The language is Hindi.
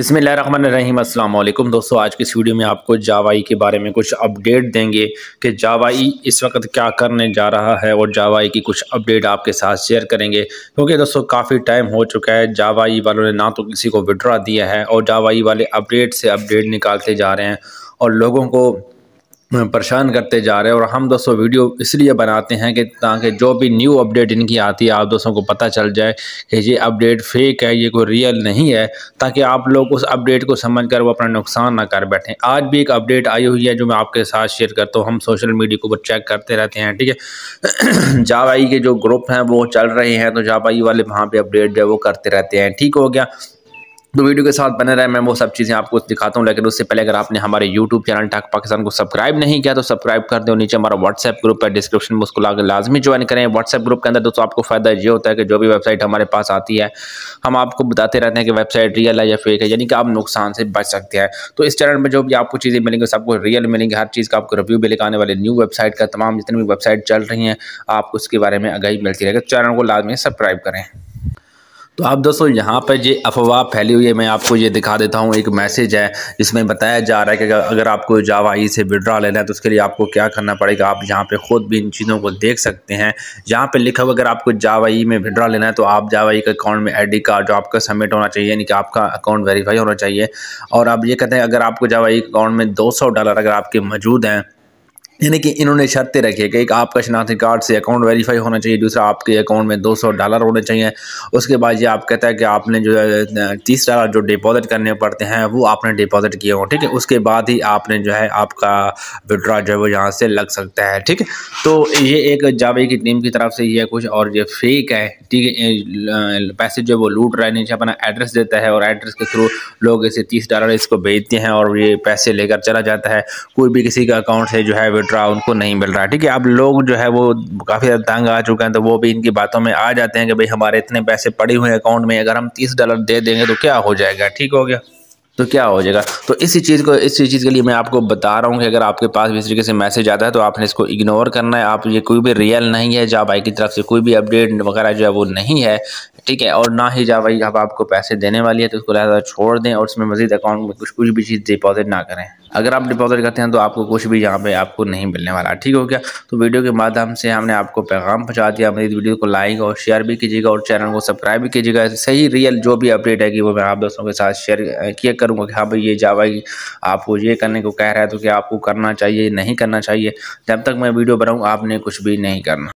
बसमीम अल्लाम दोस्तों आज के इस वीडियो में आपको जावाई के बारे में कुछ अपडेट देंगे कि जावाई इस वक्त क्या करने जा रहा है और जावाई की कुछ अपडेट आपके साथ शेयर करेंगे क्योंकि तो दोस्तों काफ़ी टाइम हो चुका है जावाई वालों ने ना तो किसी को विड्रा दिया है और जावाई वाले अपडेट से अपडेट निकालते जा रहे हैं और लोगों को परेशान करते जा रहे हैं और हम दोस्तों वीडियो इसलिए बनाते हैं कि ताकि जो भी न्यू अपडेट इनकी आती है आप दोस्तों को पता चल जाए कि ये अपडेट फेक है ये कोई रियल नहीं है ताकि आप लोग उस अपडेट को समझ कर वो अपना नुकसान ना कर बैठें आज भी एक अपडेट आई हुई है जो मैं आपके साथ शेयर करता हूँ हम सोशल मीडिया को चेक करते रहते हैं ठीक है जावाई के जो ग्रुप हैं वो चल रहे हैं तो जावाई वाले वहाँ पर अपडेट जो है वो करते रहते हैं ठीक हो गया तो वीडियो के साथ बने रहे मैं वो सब चीज़ें आपको दिखाता हूँ लेकिन उससे पहले अगर आपने हमारे यूट्यूब चैनल टाक पाकिस्तान को सब्सक्राइब नहीं किया तो सब्सक्राइब कर दो नीचे हमारा WhatsApp ग्रुप है डिस्क्रिप्शन में उसको लाकर लाजमी ज्वाइन करें व्हाट्सएप ग्रुप के अंदर दोस्तों आपको फ़ायदा ये होता है कि जो भी वेबसाइट हमारे पास आती है हम आपको बताते रहते हैं कि वेबसाइट रियल है या फेक है यानी कि आप नुकसान से बच सकते हैं तो इस चैनल में जो भी आपको चीज़ें मिलेंगी सबको रियल मिलेंगी हर चीज़ का आपको रिव्यू भी आने वाले न्यू वेबसाइट का तमाम जितनी भी वेबसाइट चल रही हैं आपको उसके बारे में आगाही मिलती रहेगी चैनल तो को लाजमी सब्सक्राइब करें तो आप दोस्तों यहाँ पर ये अफवाह फैली हुई है मैं आपको ये दिखा देता हूँ एक मैसेज है जिसमें बताया जा रहा है कि अगर आपको जावा ई से विड्रा लेना है तो उसके लिए आपको क्या करना पड़ेगा आप यहाँ पे ख़ुद भी इन चीज़ों को देख सकते हैं यहाँ पे लिखा हुआ अगर आपको जावा ई में विड्रा लेना है तो आप जावा ई के अकाउंट में आई कार्ड जो आपका सबमिट होना चाहिए यानी कि आपका अकाउंट वेरीफाई होना चाहिए और आप ये कहते हैं अगर आपको जावा ई अकाउंट में दो डॉलर अगर आपके मौजूद हैं यानी कि इन्होंने शर्तें रखी है कि एक आपका शनाख्ती कार्ड से अकाउंट वेरीफाई होना चाहिए दूसरा आपके अकाउंट में 200 डॉलर होने चाहिए उसके बाद ये आप कहता है कि आपने जो है तीस डॉलर जो डिपॉजिट करने पड़ते हैं वो आपने डिपॉजिट किए हों ठीक है उसके बाद ही आपने जो है आपका विड्रा जो है वो यहाँ से लग सकता है ठीक है तो ये एक जावे की टीम की तरफ से ये कुछ और ये फेक है ठीक है पैसे जो वो लूट रहा है नीचे अपना एड्रेस देता है और एड्रेस के थ्रू लोग इसे तीस डॉलर इसको भेजते हैं और ये पैसे लेकर चला जाता है कोई भी किसी का अकाउंट से जो है ड्रा उनको नहीं मिल रहा ठीक है अब लोग जो है वो काफ़ी ज़्यादा तंग आ चुके हैं तो वो भी इनकी बातों में आ जाते हैं कि भाई हमारे इतने पैसे पड़े हुए हैं अकाउंट में अगर हम तीस डॉलर दे देंगे तो क्या हो जाएगा ठीक हो गया तो क्या हो जाएगा तो इसी चीज़ को इसी चीज़ के लिए मैं आपको बता रहा हूँ कि अगर आपके पास भी इस तरीके से मैसेज आता है तो आपने इसको इग्नोर करना है आप ये कोई भी रियल नहीं है जहाँ भाई की तरफ से कोई भी अपडेट वगैरह जो है वो नहीं है ठीक है और ना ही जा भाई अब आपको पैसे देने वाली है तो उसको लिहाजा छोड़ दें और उसमें मजीद अकाउंट में कुछ कुछ भी चीज़ डिपॉजिट ना करें अगर आप डिपॉजिट करते हैं तो आपको कुछ भी यहाँ पे आपको नहीं मिलने वाला ठीक हो गया तो वीडियो के माध्यम से हमने आपको पैगाम पहुँचा दिया मेरी वीडियो को लाइक और शेयर भी कीजिएगा और चैनल को सब्सक्राइब भी कीजिएगा सही रियल जो भी अपडेट है कि वो मैं आप दोस्तों के साथ शेयर किया करूँगा कि हाँ भाई ये जावा आपको ये करने को कह रहा है तो कि आपको करना चाहिए नहीं करना चाहिए जब तक मैं वीडियो बनाऊँ आपने कुछ भी नहीं करना